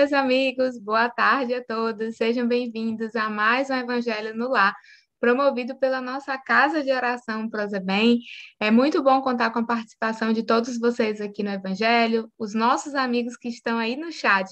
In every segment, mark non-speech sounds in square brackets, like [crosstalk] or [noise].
meus amigos, boa tarde a todos. Sejam bem-vindos a mais um Evangelho no Lar, promovido pela nossa Casa de Oração bem É muito bom contar com a participação de todos vocês aqui no Evangelho, os nossos amigos que estão aí no chat.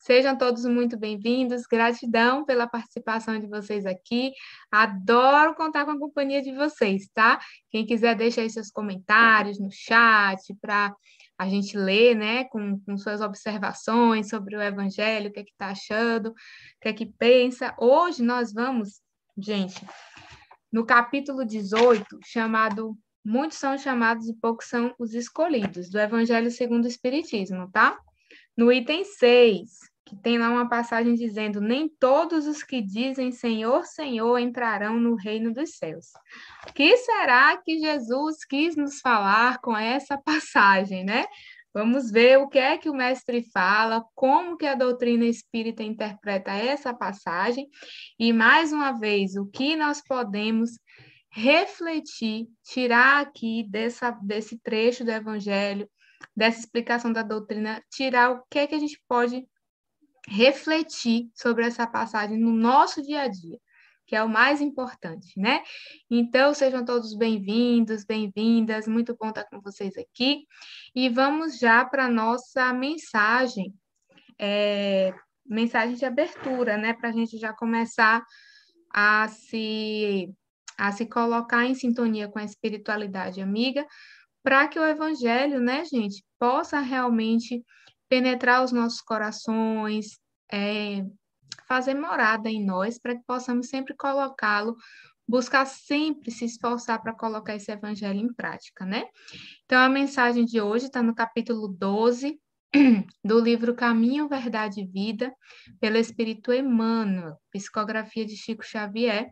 Sejam todos muito bem-vindos. Gratidão pela participação de vocês aqui. Adoro contar com a companhia de vocês, tá? Quem quiser deixa aí seus comentários no chat para a gente ler, né, com, com, suas observações sobre o evangelho, o que é que tá achando, o que é que pensa. Hoje nós vamos, gente, no capítulo 18, chamado Muitos são chamados e poucos são os escolhidos, do Evangelho segundo o Espiritismo, tá? No item 6, que tem lá uma passagem dizendo: Nem todos os que dizem Senhor, Senhor entrarão no reino dos céus. O que será que Jesus quis nos falar com essa [laughs] passagem, né? Vamos ver o que é que o mestre fala, como que a doutrina espírita interpreta essa passagem e mais uma vez o que nós podemos refletir, tirar aqui dessa, desse trecho do evangelho dessa explicação da doutrina, tirar o que é que a gente pode refletir sobre essa passagem no nosso dia a dia, que é o mais importante, né? Então, sejam todos bem-vindos, bem-vindas, muito bom estar com vocês aqui. E vamos já para a nossa mensagem, é, mensagem de abertura, né? Para a gente já começar a se, a se colocar em sintonia com a espiritualidade amiga, para que o evangelho, né, gente, possa realmente penetrar os nossos corações, é, fazer morada em nós, para que possamos sempre colocá-lo, buscar sempre se esforçar para colocar esse evangelho em prática, né? Então, a mensagem de hoje está no capítulo 12 do livro Caminho, Verdade e Vida, pelo Espírito Emmanuel, psicografia de Chico Xavier,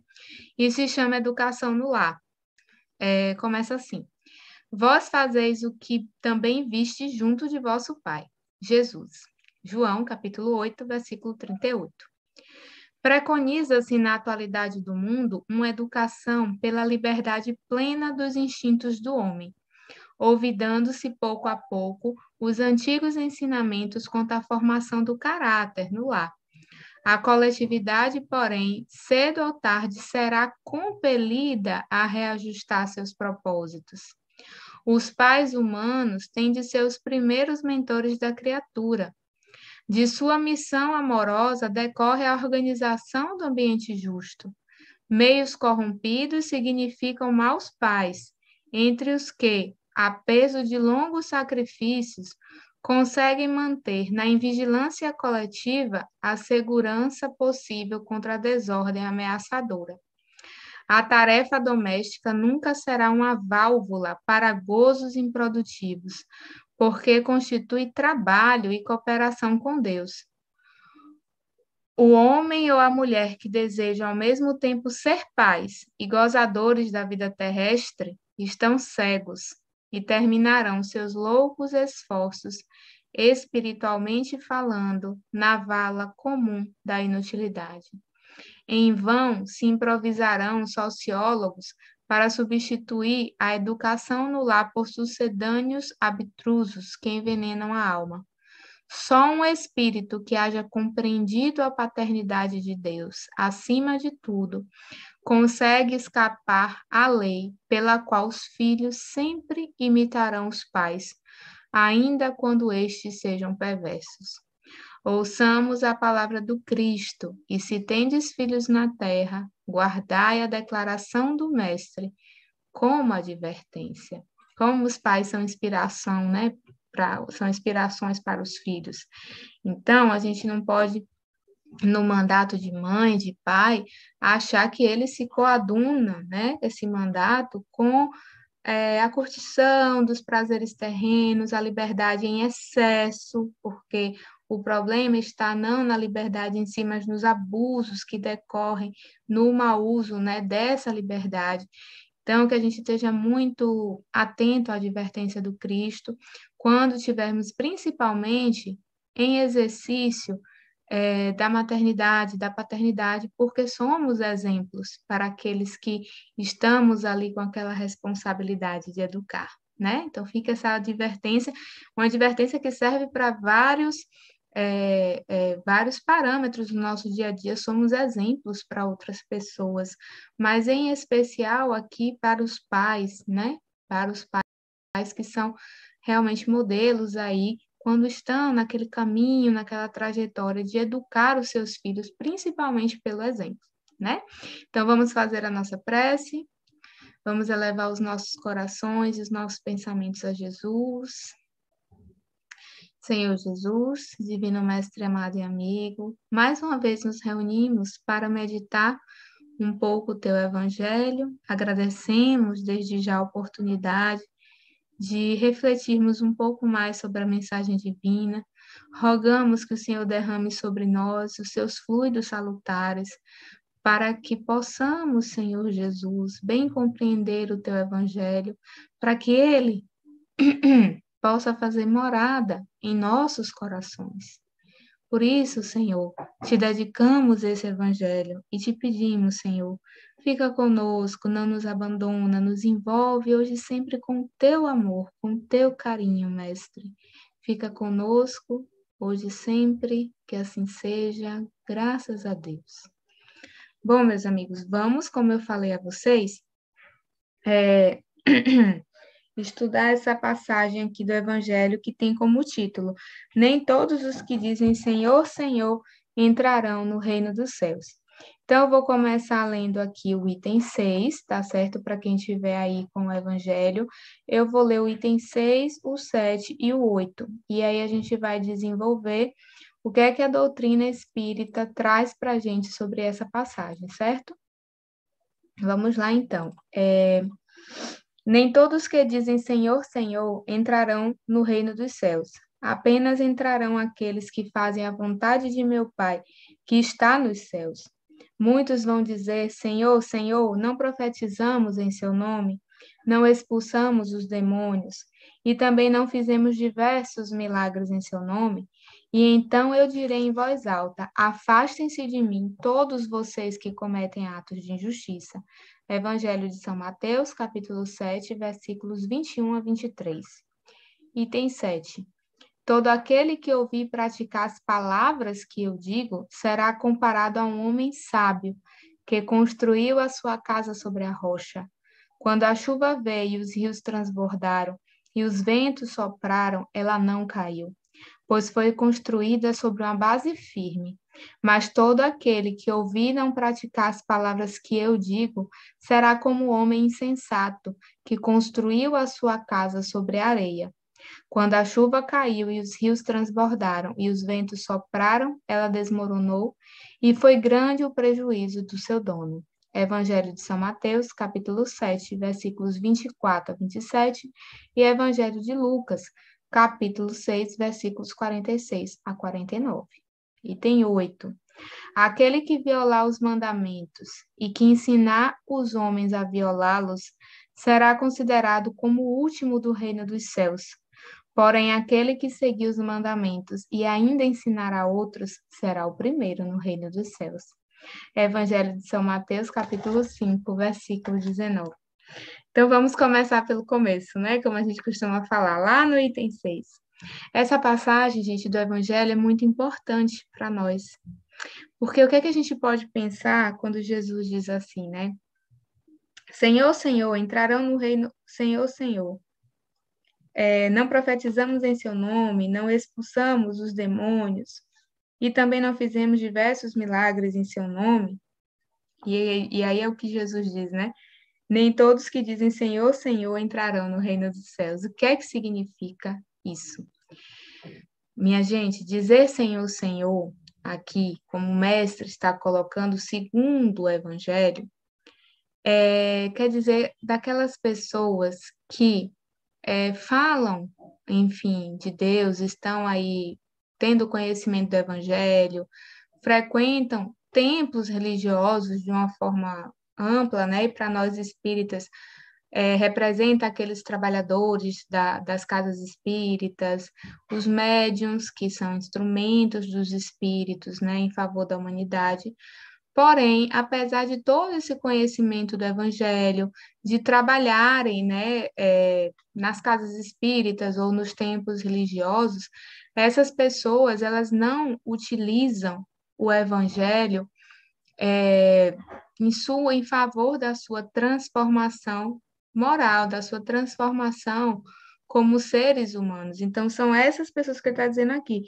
e se chama Educação no Lar. É, começa assim. Vós fazeis o que também viste junto de vosso Pai, Jesus. João, capítulo 8, versículo 38. Preconiza-se na atualidade do mundo uma educação pela liberdade plena dos instintos do homem, ouvidando-se pouco a pouco os antigos ensinamentos quanto à formação do caráter no lar. A coletividade, porém, cedo ou tarde será compelida a reajustar seus propósitos. Os pais humanos têm de ser os primeiros mentores da criatura. De sua missão amorosa decorre a organização do ambiente justo. Meios corrompidos significam maus pais, entre os que, a peso de longos sacrifícios, conseguem manter na invigilância coletiva a segurança possível contra a desordem ameaçadora. A tarefa doméstica nunca será uma válvula para gozos improdutivos, porque constitui trabalho e cooperação com Deus. O homem ou a mulher que desejam ao mesmo tempo ser pais e gozadores da vida terrestre estão cegos e terminarão seus loucos esforços, espiritualmente falando, na vala comum da inutilidade. Em vão se improvisarão sociólogos para substituir a educação no lar por sucedâneos abstrusos que envenenam a alma. Só um espírito que haja compreendido a paternidade de Deus, acima de tudo, consegue escapar à lei pela qual os filhos sempre imitarão os pais, ainda quando estes sejam perversos. Ouçamos a palavra do Cristo, e se tendes filhos na terra, guardai a declaração do Mestre, como advertência. Como os pais são inspiração, né? Pra, são inspirações para os filhos. Então, a gente não pode, no mandato de mãe, de pai, achar que ele se coaduna, né? Esse mandato com é, a curtição dos prazeres terrenos, a liberdade em excesso, porque o problema está não na liberdade em si, mas nos abusos que decorrem no mau uso né, dessa liberdade. Então, que a gente esteja muito atento à advertência do Cristo quando tivermos, principalmente, em exercício é, da maternidade, da paternidade, porque somos exemplos para aqueles que estamos ali com aquela responsabilidade de educar, né? Então fica essa advertência, uma advertência que serve para vários é, é, vários parâmetros do nosso dia a dia, somos exemplos para outras pessoas, mas em especial aqui para os pais, né? Para os pais que são realmente modelos aí, quando estão naquele caminho, naquela trajetória de educar os seus filhos, principalmente pelo exemplo, né? Então vamos fazer a nossa prece. Vamos elevar os nossos corações e os nossos pensamentos a Jesus, Senhor Jesus, Divino Mestre amado e amigo, mais uma vez nos reunimos para meditar um pouco o teu Evangelho. Agradecemos desde já a oportunidade de refletirmos um pouco mais sobre a mensagem divina. Rogamos que o Senhor derrame sobre nós os seus fluidos salutares, para que possamos, Senhor Jesus, bem compreender o teu Evangelho, para que ele [clears throat] possa fazer morada em nossos corações. Por isso, Senhor, te dedicamos esse evangelho e te pedimos, Senhor, fica conosco, não nos abandona, nos envolve hoje sempre com teu amor, com teu carinho, mestre. Fica conosco hoje sempre, que assim seja, graças a Deus. Bom, meus amigos, vamos, como eu falei a vocês, é... [clears throat] estudar essa passagem aqui do Evangelho que tem como título: Nem todos os que dizem Senhor, Senhor entrarão no reino dos céus. Então, eu vou começar lendo aqui o item 6, tá certo? Para quem estiver aí com o Evangelho, eu vou ler o item 6, o 7 e o 8. E aí a gente vai desenvolver o que é que a doutrina espírita traz para a gente sobre essa passagem, certo? Vamos lá, então. É... Nem todos que dizem Senhor, Senhor entrarão no reino dos céus. Apenas entrarão aqueles que fazem a vontade de meu Pai, que está nos céus. Muitos vão dizer: Senhor, Senhor, não profetizamos em seu nome, não expulsamos os demônios, e também não fizemos diversos milagres em seu nome? E então eu direi em voz alta: Afastem-se de mim, todos vocês que cometem atos de injustiça. Evangelho de São Mateus, capítulo 7, versículos 21 a 23. Item 7. Todo aquele que ouvir praticar as palavras que eu digo será comparado a um homem sábio que construiu a sua casa sobre a rocha. Quando a chuva veio, e os rios transbordaram e os ventos sopraram, ela não caiu, pois foi construída sobre uma base firme. Mas todo aquele que ouvir não praticar as palavras que eu digo será como o homem insensato que construiu a sua casa sobre a areia. Quando a chuva caiu e os rios transbordaram e os ventos sopraram, ela desmoronou e foi grande o prejuízo do seu dono. Evangelho de São Mateus, capítulo 7, versículos 24 a 27, e Evangelho de Lucas, capítulo 6, versículos 46 a 49. Item 8. Aquele que violar os mandamentos e que ensinar os homens a violá-los será considerado como o último do reino dos céus. Porém, aquele que seguir os mandamentos e ainda ensinar a outros será o primeiro no reino dos céus. Evangelho de São Mateus, capítulo 5, versículo 19. Então vamos começar pelo começo, né? Como a gente costuma falar lá no item 6. Essa passagem, gente, do Evangelho é muito importante para nós. Porque o que, é que a gente pode pensar quando Jesus diz assim, né? Senhor, Senhor, entrarão no reino. Senhor, Senhor. É, não profetizamos em seu nome, não expulsamos os demônios, e também não fizemos diversos milagres em seu nome. E, e aí é o que Jesus diz, né? Nem todos que dizem Senhor, Senhor entrarão no reino dos céus. O que é que significa isso? Minha gente, dizer Senhor, Senhor, aqui, como o mestre está colocando, segundo o Evangelho, é, quer dizer daquelas pessoas que é, falam, enfim, de Deus, estão aí tendo conhecimento do Evangelho, frequentam templos religiosos de uma forma ampla, né? E para nós espíritas é, representa aqueles trabalhadores da, das casas espíritas, os médiums que são instrumentos dos espíritos, né? Em favor da humanidade. Porém, apesar de todo esse conhecimento do Evangelho, de trabalharem né, é, nas casas espíritas ou nos templos religiosos, essas pessoas elas não utilizam o Evangelho é, em sua em favor da sua transformação moral, da sua transformação como seres humanos. Então, são essas pessoas que ele está dizendo aqui.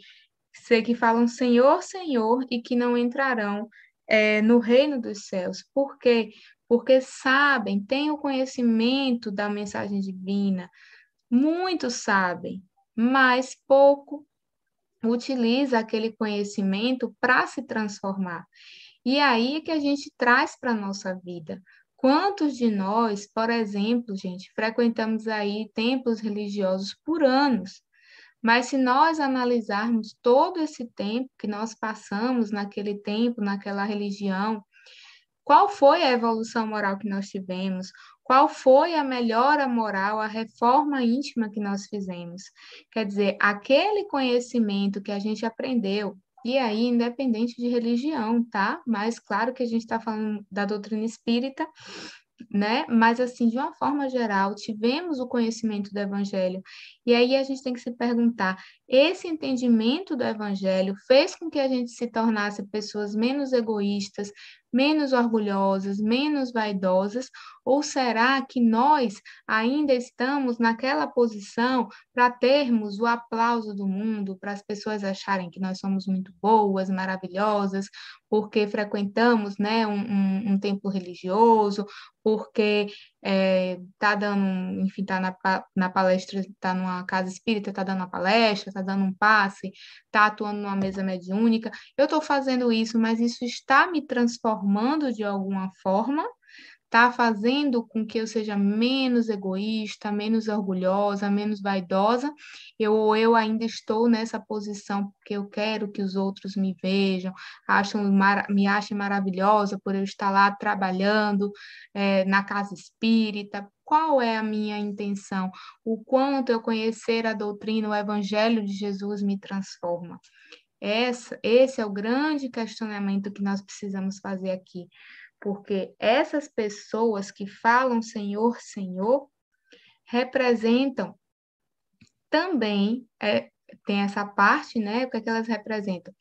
Sei que falam Senhor, Senhor, e que não entrarão é, no reino dos céus. Por quê? Porque sabem, têm o conhecimento da mensagem divina. Muitos sabem, mas pouco utiliza aquele conhecimento para se transformar. E é aí que a gente traz para a nossa vida. Quantos de nós, por exemplo, gente, frequentamos aí templos religiosos por anos? Mas se nós analisarmos todo esse tempo que nós passamos naquele tempo, naquela religião, qual foi a evolução moral que nós tivemos? Qual foi a melhora moral, a reforma íntima que nós fizemos? Quer dizer, aquele conhecimento que a gente aprendeu e aí, independente de religião, tá? Mas claro que a gente está falando da doutrina espírita, né? Mas assim, de uma forma geral, tivemos o conhecimento do evangelho. E aí a gente tem que se perguntar: esse entendimento do Evangelho fez com que a gente se tornasse pessoas menos egoístas, menos orgulhosas, menos vaidosas? Ou será que nós ainda estamos naquela posição para termos o aplauso do mundo, para as pessoas acharem que nós somos muito boas, maravilhosas, porque frequentamos né, um, um, um templo religioso, porque está é, tá dando, enfim, está na, na palestra, está numa casa espírita, está dando uma palestra, está dando um passe, está atuando numa mesa mediúnica. Eu estou fazendo isso, mas isso está me transformando de alguma forma está fazendo com que eu seja menos egoísta, menos orgulhosa, menos vaidosa, eu ou eu ainda estou nessa posição porque eu quero que os outros me vejam, acham, me achem maravilhosa por eu estar lá trabalhando é, na casa espírita, qual é a minha intenção, o quanto eu conhecer a doutrina, o evangelho de Jesus me transforma. Essa, esse é o grande questionamento que nós precisamos fazer aqui porque essas pessoas que falam Senhor, Senhor, representam também, é, tem essa parte, né? O que, é que elas representam?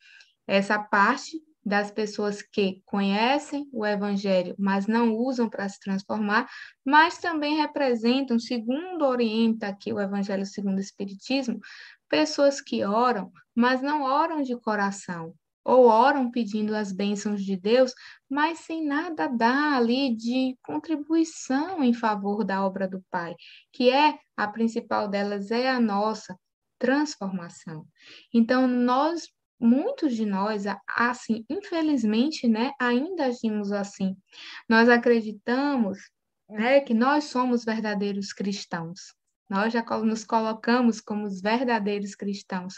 Essa parte das pessoas que conhecem o Evangelho, mas não usam para se transformar, mas também representam, segundo orienta aqui o Evangelho segundo o Espiritismo, pessoas que oram, mas não oram de coração, ou oram pedindo as bênçãos de Deus, mas sem nada dar ali de contribuição em favor da obra do Pai, que é a principal delas, é a nossa transformação. Então, nós, muitos de nós, assim, infelizmente, né, ainda agimos assim. Nós acreditamos né, que nós somos verdadeiros cristãos. Nós já nos colocamos como os verdadeiros cristãos,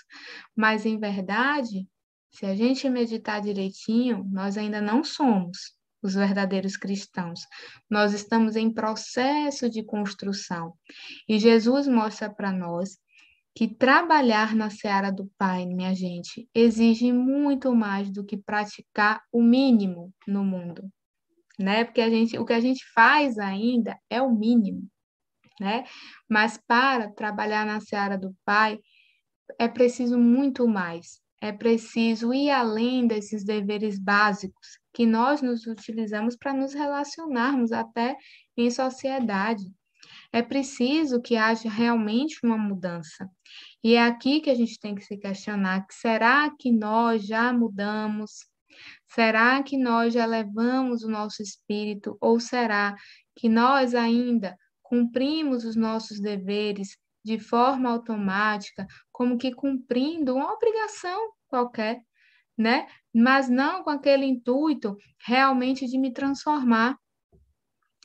mas em verdade se a gente meditar direitinho, nós ainda não somos os verdadeiros cristãos. Nós estamos em processo de construção. E Jesus mostra para nós que trabalhar na seara do Pai, minha gente, exige muito mais do que praticar o mínimo no mundo, né? Porque a gente, o que a gente faz ainda é o mínimo, né? Mas para trabalhar na seara do Pai é preciso muito mais é preciso ir além desses deveres básicos que nós nos utilizamos para nos relacionarmos até em sociedade. É preciso que haja realmente uma mudança. E é aqui que a gente tem que se questionar: que será que nós já mudamos? Será que nós já levamos o nosso espírito? Ou será que nós ainda cumprimos os nossos deveres de forma automática, como que cumprindo uma obrigação qualquer, né? Mas não com aquele intuito realmente de me transformar,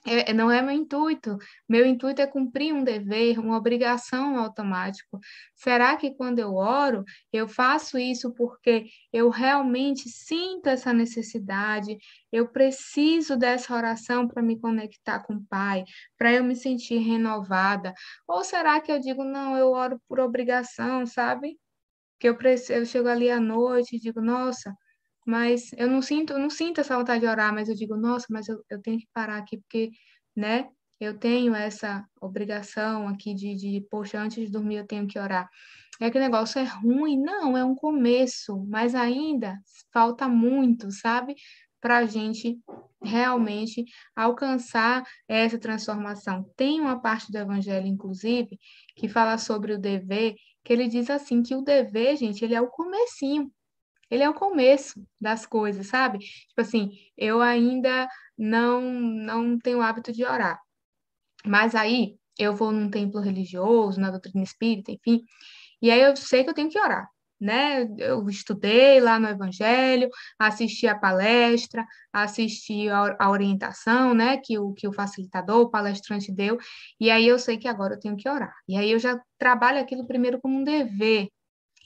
é, é, não é meu intuito. Meu intuito é cumprir um dever, uma obrigação automático. Será que quando eu oro, eu faço isso porque eu realmente sinto essa necessidade? Eu preciso dessa oração para me conectar com o Pai, para eu me sentir renovada? Ou será que eu digo, não, eu oro por obrigação, sabe? Que eu, preciso, eu chego ali à noite e digo, nossa, mas eu não sinto, eu não sinto essa vontade de orar, mas eu digo, nossa, mas eu, eu tenho que parar aqui, porque, né, eu tenho essa obrigação aqui de, de, poxa, antes de dormir eu tenho que orar. É que o negócio é ruim? Não, é um começo, mas ainda falta muito, sabe? Para a gente realmente alcançar essa transformação. Tem uma parte do Evangelho, inclusive, que fala sobre o dever, que ele diz assim, que o dever, gente, ele é o comecinho. Ele é o começo das coisas, sabe? Tipo assim, eu ainda não não tenho o hábito de orar. Mas aí eu vou num templo religioso, na doutrina espírita, enfim, e aí eu sei que eu tenho que orar né? Eu estudei lá no Evangelho, assisti a palestra, assisti a, orientação, né? Que o, que o facilitador, o palestrante deu, e aí eu sei que agora eu tenho que orar. E aí eu já trabalho aquilo primeiro como um dever,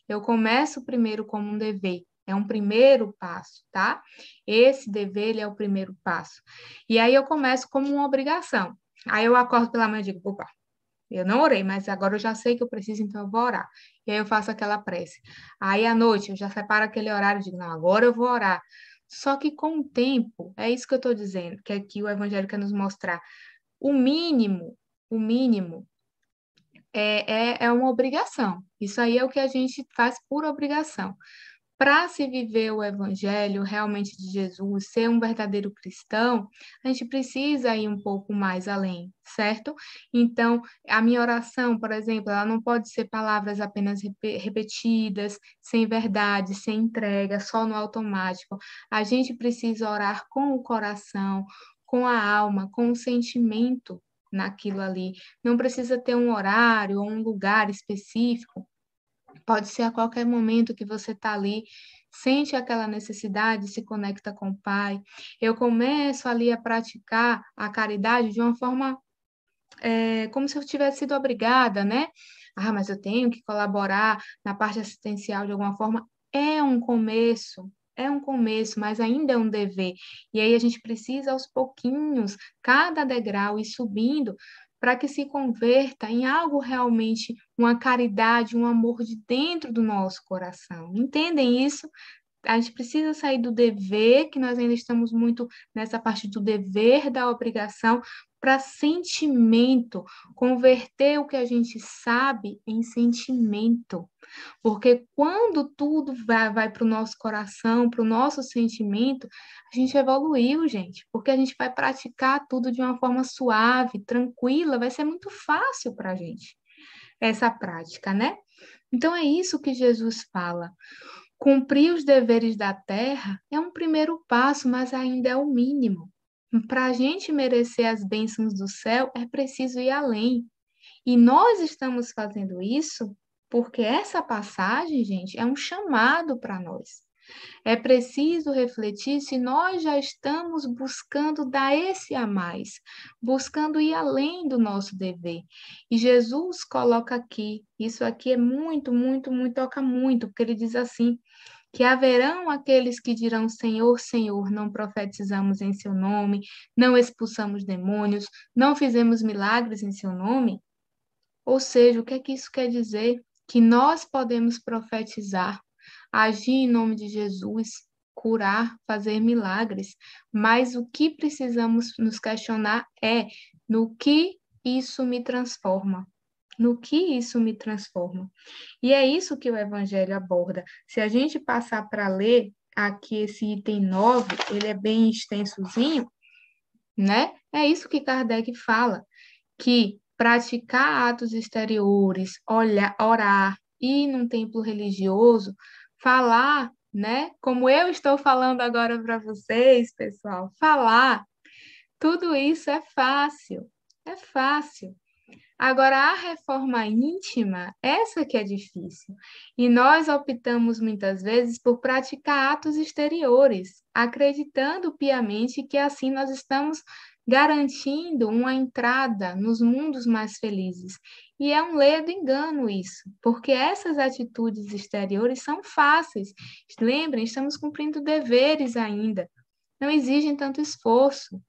eu começo primeiro como um dever, é um primeiro passo, tá? Esse dever ele é o primeiro passo. E aí eu começo como uma obrigação. Aí eu acordo pela manhã e digo, opa, eu não orei, mas agora eu já sei que eu preciso, então eu vou orar. E aí eu faço aquela prece. Aí à noite eu já separo aquele horário e digo, não, agora eu vou orar. Só que com o tempo, é isso que eu estou dizendo, que aqui o Evangelho quer nos mostrar. O mínimo, o mínimo é, é, é uma obrigação. Isso aí é o que a gente faz por obrigação. Para se viver o evangelho realmente de Jesus, ser um verdadeiro cristão, a gente precisa ir um pouco mais além, certo? Então, a minha oração, por exemplo, ela não pode ser palavras apenas repetidas, sem verdade, sem entrega, só no automático. A gente precisa orar com o coração, com a alma, com o sentimento naquilo ali. Não precisa ter um horário ou um lugar específico. Pode ser a qualquer momento que você está ali, sente aquela necessidade, se conecta com o Pai. Eu começo ali a praticar a caridade de uma forma é, como se eu tivesse sido obrigada, né? Ah, mas eu tenho que colaborar na parte assistencial de alguma forma. É um começo, é um começo, mas ainda é um dever. E aí a gente precisa aos pouquinhos, cada degrau e subindo para que se converta em algo realmente uma caridade, um amor de dentro do nosso coração. Entendem isso? A gente precisa sair do dever, que nós ainda estamos muito nessa parte do dever, da obrigação, para sentimento, converter o que a gente sabe em sentimento. Porque quando tudo vai, vai para o nosso coração, para o nosso sentimento, a gente evoluiu, gente, porque a gente vai praticar tudo de uma forma suave, tranquila, vai ser muito fácil para a gente essa prática, né? Então é isso que Jesus fala. Cumprir os deveres da terra é um primeiro passo, mas ainda é o mínimo. Para a gente merecer as bênçãos do céu, é preciso ir além. E nós estamos fazendo isso porque essa passagem, gente, é um chamado para nós. É preciso refletir se nós já estamos buscando dar esse a mais, buscando ir além do nosso dever. E Jesus coloca aqui, isso aqui é muito, muito, muito, toca muito, porque ele diz assim: que haverão aqueles que dirão: Senhor, Senhor, não profetizamos em seu nome, não expulsamos demônios, não fizemos milagres em seu nome? Ou seja, o que é que isso quer dizer? Que nós podemos profetizar, agir em nome de Jesus, curar, fazer milagres, mas o que precisamos nos questionar é no que isso me transforma no que isso me transforma. E é isso que o Evangelho aborda. Se a gente passar para ler aqui esse item 9, ele é bem extensozinho, né? É isso que Kardec fala, que praticar atos exteriores, olhar, orar, ir num templo religioso, falar, né? Como eu estou falando agora para vocês, pessoal, falar, tudo isso é fácil, é fácil. Agora, a reforma íntima, essa que é difícil. E nós optamos muitas vezes por praticar atos exteriores, acreditando piamente que assim nós estamos garantindo uma entrada nos mundos mais felizes. E é um ledo engano isso, porque essas atitudes exteriores são fáceis. Lembrem, estamos cumprindo deveres ainda, não exigem tanto esforço.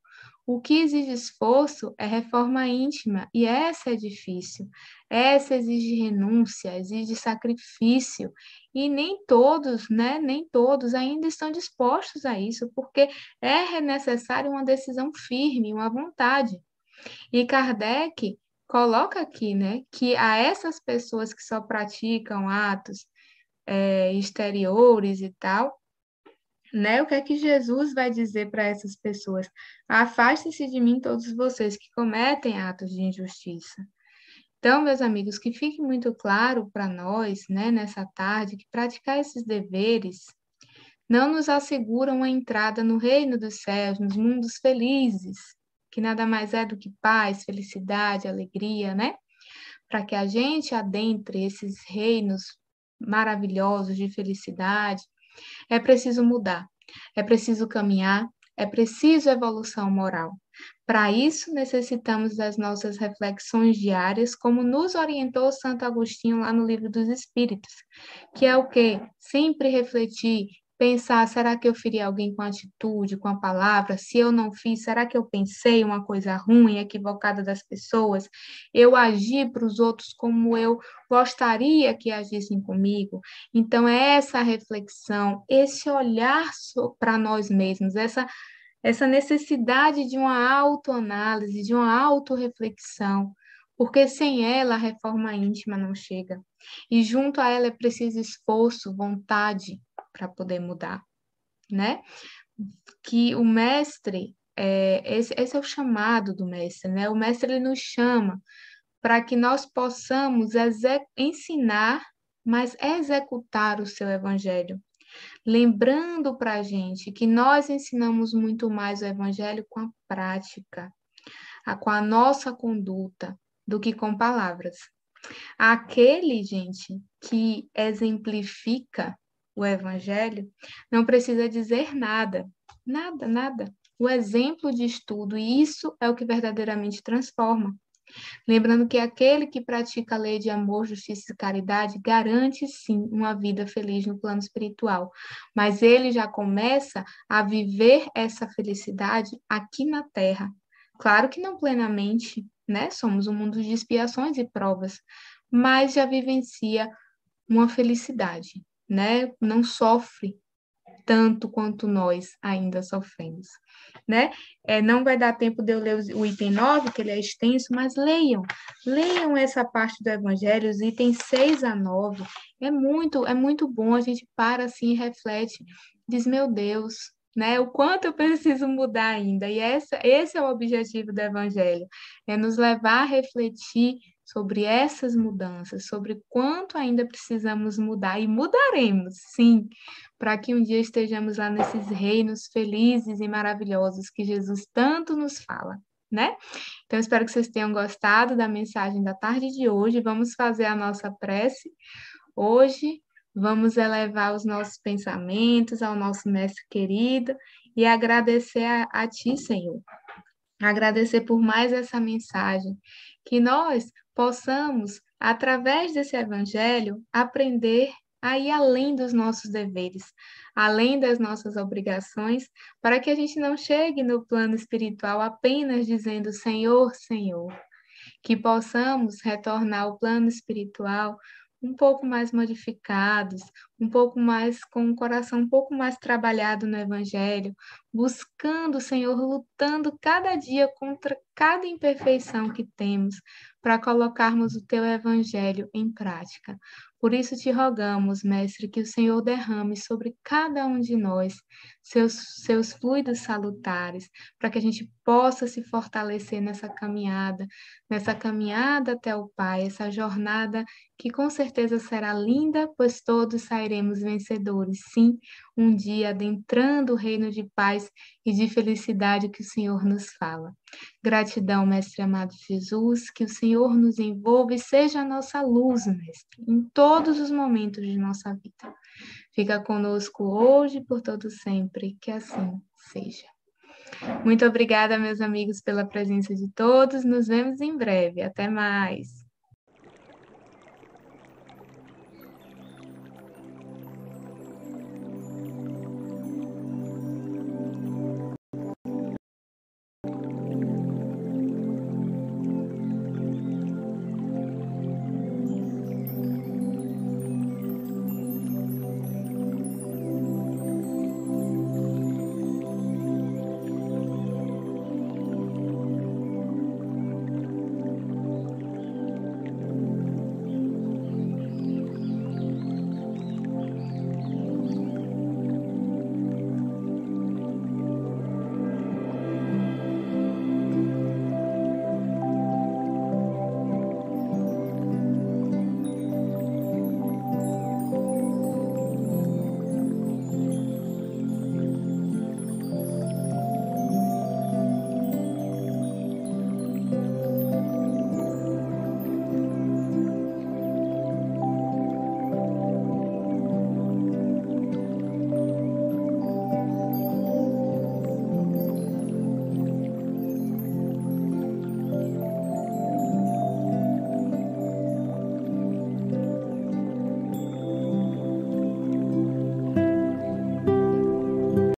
O que exige esforço é reforma íntima, e essa é difícil. Essa exige renúncia, exige sacrifício, e nem todos, né, nem todos ainda estão dispostos a isso, porque é necessário uma decisão firme, uma vontade. E Kardec coloca aqui, né, que a essas pessoas que só praticam atos é, exteriores e tal, né? O que é que Jesus vai dizer para essas pessoas? Afastem-se de mim todos vocês que cometem atos de injustiça. Então, meus amigos, que fique muito claro para nós, né, nessa tarde, que praticar esses deveres não nos assegura uma entrada no reino dos céus, nos mundos felizes, que nada mais é do que paz, felicidade, alegria, né? Para que a gente adentre esses reinos maravilhosos de felicidade, é preciso mudar, é preciso caminhar, é preciso evolução moral. Para isso, necessitamos das nossas reflexões diárias, como nos orientou Santo Agostinho lá no Livro dos Espíritos, que é o que? Sempre refletir pensar, será que eu feri alguém com atitude, com a palavra? Se eu não fiz, será que eu pensei uma coisa ruim, equivocada das pessoas? Eu agi para os outros como eu gostaria que agissem comigo? Então, é essa reflexão, esse olhar para nós mesmos, essa essa necessidade de uma autoanálise, de uma autorreflexão, porque sem ela a reforma íntima não chega. E junto a ela é preciso esforço, vontade, para poder mudar, né? Que o mestre, é, esse, esse é o chamado do mestre, né? O mestre ele nos chama para que nós possamos ensinar, mas executar o seu evangelho. Lembrando para a gente que nós ensinamos muito mais o evangelho com a prática, a, com a nossa conduta, do que com palavras. Aquele, gente, que exemplifica o Evangelho, não precisa dizer nada, nada, nada. O exemplo diz tudo, e isso é o que verdadeiramente transforma. Lembrando que aquele que pratica a lei de amor, justiça e caridade garante sim uma vida feliz no plano espiritual, mas ele já começa a viver essa felicidade aqui na terra. Claro que não plenamente, né? Somos um mundo de expiações e provas, mas já vivencia uma felicidade né, não sofre tanto quanto nós ainda sofremos, né? É, não vai dar tempo de eu ler o item 9, que ele é extenso, mas leiam, leiam essa parte do Evangelho, os itens 6 a 9. É muito, é muito bom, a gente para assim, reflete, diz, meu Deus, né? O quanto eu preciso mudar ainda. E essa, esse é o objetivo do Evangelho, é nos levar a refletir sobre essas mudanças, sobre quanto ainda precisamos mudar e mudaremos, sim, para que um dia estejamos lá nesses reinos felizes e maravilhosos que Jesus tanto nos fala, né? Então espero que vocês tenham gostado da mensagem da tarde de hoje. Vamos fazer a nossa prece hoje. Vamos elevar os nossos pensamentos ao nosso mestre querido e agradecer a, a ti, Senhor agradecer por mais essa mensagem, que nós possamos, através desse evangelho, aprender a ir além dos nossos deveres, além das nossas obrigações, para que a gente não chegue no plano espiritual apenas dizendo Senhor, Senhor. Que possamos retornar ao plano espiritual um pouco mais modificados, um pouco mais com o coração um pouco mais trabalhado no Evangelho, buscando o Senhor, lutando cada dia contra cada imperfeição que temos, para colocarmos o teu Evangelho em prática. Por isso te rogamos, Mestre, que o Senhor derrame sobre cada um de nós seus, seus fluidos salutares, para que a gente possa se fortalecer nessa caminhada, nessa caminhada até o Pai, essa jornada que com certeza será linda, pois todos sairemos vencedores, sim, um dia adentrando o reino de paz e de felicidade que o Senhor nos fala. Gratidão, Mestre amado Jesus, que o Senhor nos envolva e seja a nossa luz, Mestre, em todos os momentos de nossa vida. Fica conosco hoje por todo sempre, que assim seja. Muito obrigada, meus amigos, pela presença de todos. Nos vemos em breve. Até mais.